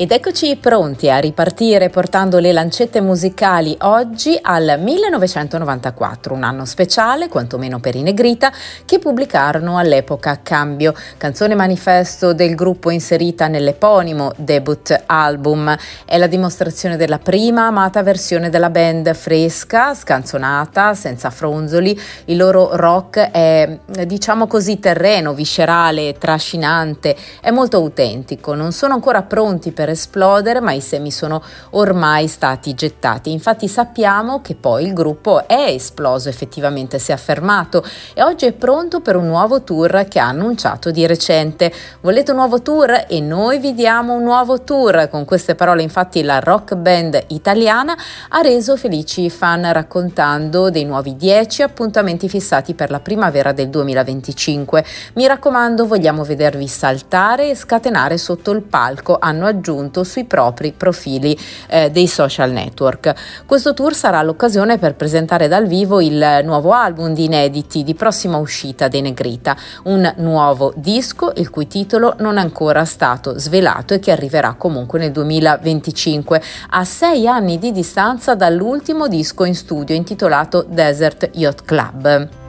Ed eccoci pronti a ripartire portando le lancette musicali oggi al 1994, un anno speciale, quantomeno per i Negrita, che pubblicarono all'epoca Cambio, canzone manifesto del gruppo inserita nell'eponimo debut album. È la dimostrazione della prima amata versione della band fresca, scanzonata, senza fronzoli. Il loro rock è, diciamo così, terreno, viscerale, trascinante, è molto autentico. Non sono ancora pronti per per esplodere, ma i semi sono ormai stati gettati. Infatti sappiamo che poi il gruppo è esploso effettivamente, si è affermato e oggi è pronto per un nuovo tour che ha annunciato di recente. Volete un nuovo tour? E noi vi diamo un nuovo tour. Con queste parole infatti la rock band italiana ha reso felici i fan raccontando dei nuovi 10 appuntamenti fissati per la primavera del 2025. Mi raccomando, vogliamo vedervi saltare e scatenare sotto il palco, hanno aggiunto aggiunto sui propri profili eh, dei social network. Questo tour sarà l'occasione per presentare dal vivo il nuovo album di inediti di prossima uscita dei Negrita, un nuovo disco il cui titolo non è ancora stato svelato e che arriverà comunque nel 2025, a sei anni di distanza dall'ultimo disco in studio intitolato Desert Yacht Club.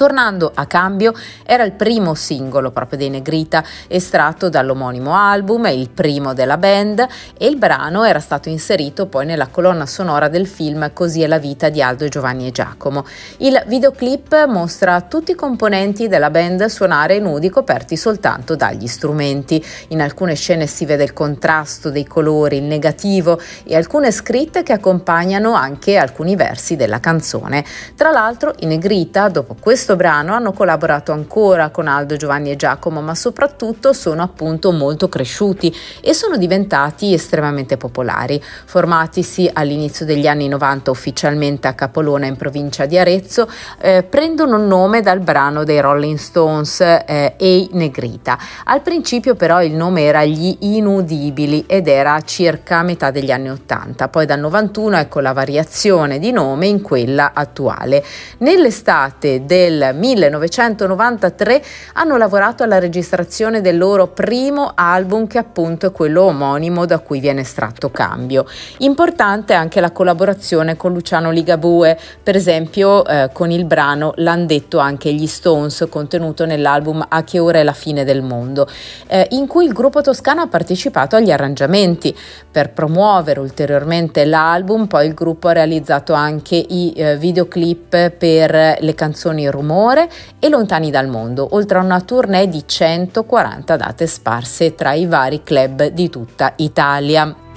Tornando a cambio era il primo singolo proprio dei Negrita estratto dall'omonimo album, il primo della band e il brano era stato inserito poi nella colonna sonora del film Così è la vita di Aldo Giovanni e Giacomo. Il videoclip mostra tutti i componenti della band suonare nudi coperti soltanto dagli strumenti. In alcune scene si vede il contrasto dei colori, il negativo e alcune scritte che accompagnano anche alcuni versi della canzone. Tra l'altro i Negrita dopo questo questo brano hanno collaborato ancora con Aldo, Giovanni e Giacomo, ma soprattutto sono appunto molto cresciuti e sono diventati estremamente popolari. Formatisi all'inizio degli anni 90 ufficialmente a Capolona in provincia di Arezzo, eh, prendono nome dal brano dei Rolling Stones eh, Ei Negrita. Al principio però il nome era Gli Inudibili ed era circa metà degli anni 80, poi dal 91 ecco la variazione di nome in quella attuale. Nell'estate del 1993 hanno lavorato alla registrazione del loro primo album che appunto è quello omonimo da cui viene estratto Cambio. Importante anche la collaborazione con Luciano Ligabue, per esempio eh, con il brano L'han detto anche gli Stones contenuto nell'album A che ora è la fine del mondo, eh, in cui il gruppo toscano ha partecipato agli arrangiamenti. Per promuovere ulteriormente l'album poi il gruppo ha realizzato anche i eh, videoclip per le canzoni russe rumore e lontani dal mondo, oltre a una tournée di 140 date sparse tra i vari club di tutta Italia.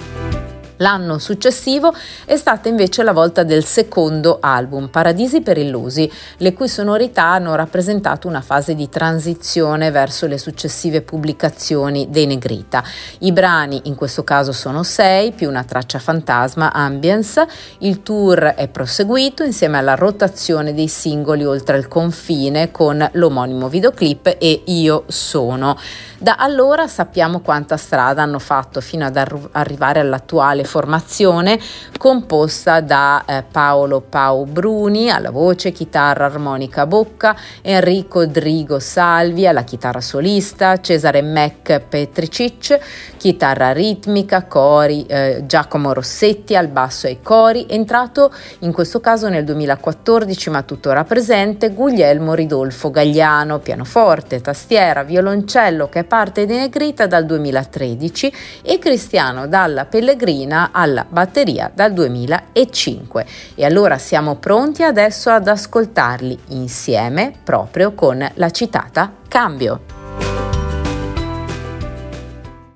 L'anno successivo è stata invece la volta del secondo album, Paradisi per Illusi, le cui sonorità hanno rappresentato una fase di transizione verso le successive pubblicazioni dei Negrita. I brani in questo caso sono sei, più una traccia fantasma, Ambience. Il tour è proseguito insieme alla rotazione dei singoli oltre il confine con l'omonimo videoclip e Io sono. Da allora sappiamo quanta strada hanno fatto fino ad arru- arrivare all'attuale formazione composta da eh, Paolo Pau Bruni alla voce, chitarra armonica bocca, Enrico Drigo Salvi alla chitarra solista, Cesare Mac Petricic, chitarra ritmica, cori, eh, Giacomo Rossetti al basso e ai cori, entrato in questo caso nel 2014 ma tuttora presente Guglielmo Ridolfo Gagliano, pianoforte, tastiera, violoncello che è parte di Negrita dal 2013 e Cristiano Dalla Pellegrina benzina alla batteria dal 2005 e allora siamo pronti adesso ad ascoltarli insieme proprio con la citata Cambio.